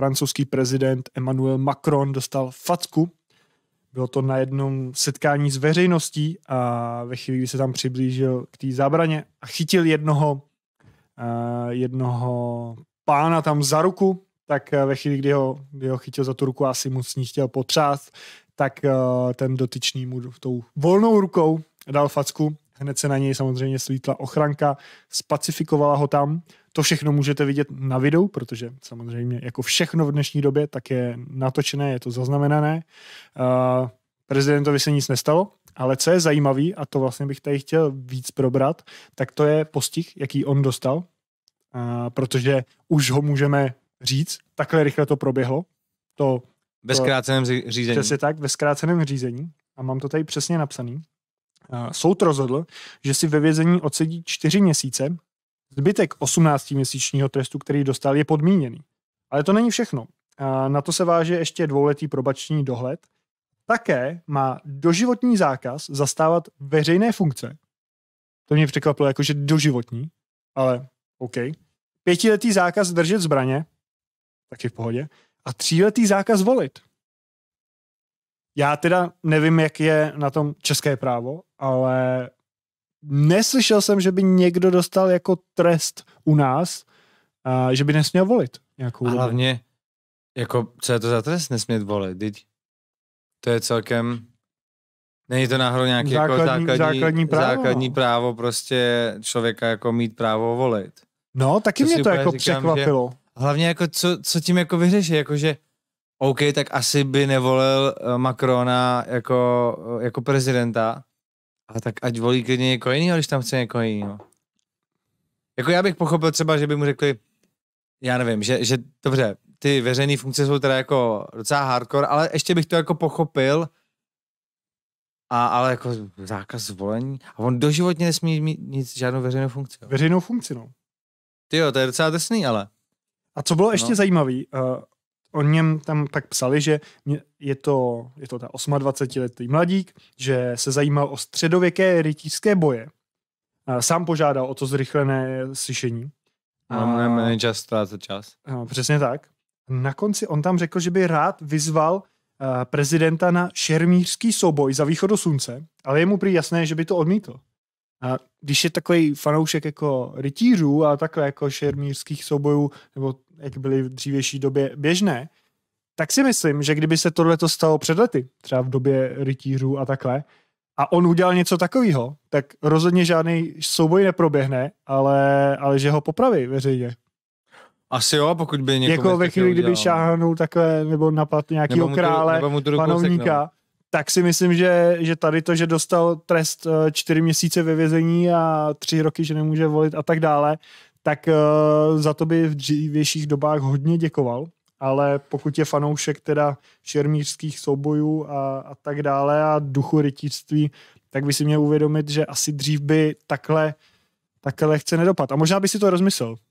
francouzský prezident Emmanuel Macron dostal facku. Bylo to na jednom setkání s veřejností a ve chvíli, kdy se tam přiblížil k té zábraně a chytil jednoho, uh, jednoho pána tam za ruku, tak eh, ve chvíli, kdy ho, kdy ho chytil za tu ruku a asi mu s ní chtěl potřást, tak uh, ten dotyčný mu tou volnou rukou dal facku Hned se na něj samozřejmě slítla ochranka, spacifikovala ho tam. To všechno můžete vidět na videu, protože samozřejmě jako všechno v dnešní době tak je natočené, je to zaznamenané. Uh, prezidentovi se nic nestalo, ale co je zajímavé, a to vlastně bych tady chtěl víc probrat, tak to je postih, jaký on dostal, uh, protože už ho můžeme říct, takhle rychle to proběhlo. To, ve zkráceném řízení. Přesně tak, ve zkráceném řízení. A mám to tady přesně napsaný. Eh, soud rozhodl, že si ve vězení odsedí čtyři měsíce, zbytek 18-měsíčního trestu, který dostal, je podmíněný. Ale to není všechno. Eh, na to se váže ještě dvouletý probační dohled. Také má doživotní zákaz zastávat veřejné funkce. To mě překvapilo, jakože doživotní, ale OK. Pětiletý zákaz držet zbraně, taky v pohodě. A tříletý zákaz volit. Já teda nevím, jak je na tom české právo, ale neslyšel jsem, že by někdo dostal jako trest u nás, a že by nesměl volit. Nějakou a hlavně, jako, co je to za trest nesmět volit, teď? To je celkem... Není to náhodou nějaké jako základní, jako základní, základní, právo. základní no. právo prostě člověka jako mít právo volit. No, taky to mě to jako říkám, překvapilo. Že, hlavně jako co, co tím jako vyřeší, jako že OK, tak asi by nevolil eh, Macrona jako, eh, jako prezidenta, a tak ať volí klidně někoho jiného, když tam chce někoho jiného. Jako já bych pochopil třeba, že by mu řekli, já nevím, že, že dobře, ty veřejné funkce jsou teda jako docela hardcore, ale ještě bych to jako pochopil, a, ale jako zákaz zvolení. A on doživotně nesmí mít nic, žádnou veřejnou funkci. Veřejnou funkci, no. Ty jo, to je docela drsný, ale. A co bylo ještě no. zajímavé, eh, o něm tam tak psali, že je to, je to ta 28-letý mladík, že se zajímal o středověké rytířské boje. Sám požádal o to zrychlené slyšení. Máme čas ztrácet čas. Přesně tak. Na konci on tam řekl, že by rád vyzval prezidenta na šermířský souboj za východu slunce, ale je mu prý jasné, že by to odmítl. A když je takový fanoušek jako rytířů a takhle jako šermířských soubojů, nebo jak byly v dřívější době běžné, tak si myslím, že kdyby se tohle stalo před lety, třeba v době rytířů a takhle, a on udělal něco takového, tak rozhodně žádný souboj neproběhne, ale, ale že ho popraví veřejně. Asi jo, pokud by někdo. Jako ve chvíli, kdyby no. šáhnul takhle, nebo napad nějakého krále, nebo mu panovníka, tak si myslím, že, že tady to, že dostal trest eh, čtyři měsíce ve vězení a tři roky, že nemůže volit a tak dále, tak uh, za to by v dřívějších dobách hodně děkoval, ale pokud je fanoušek teda šermířských soubojů a, a tak dále a duchu rytířství, tak by si měl uvědomit, že asi dřív by takhle, takhle chce nedopad. A možná by si to rozmyslel,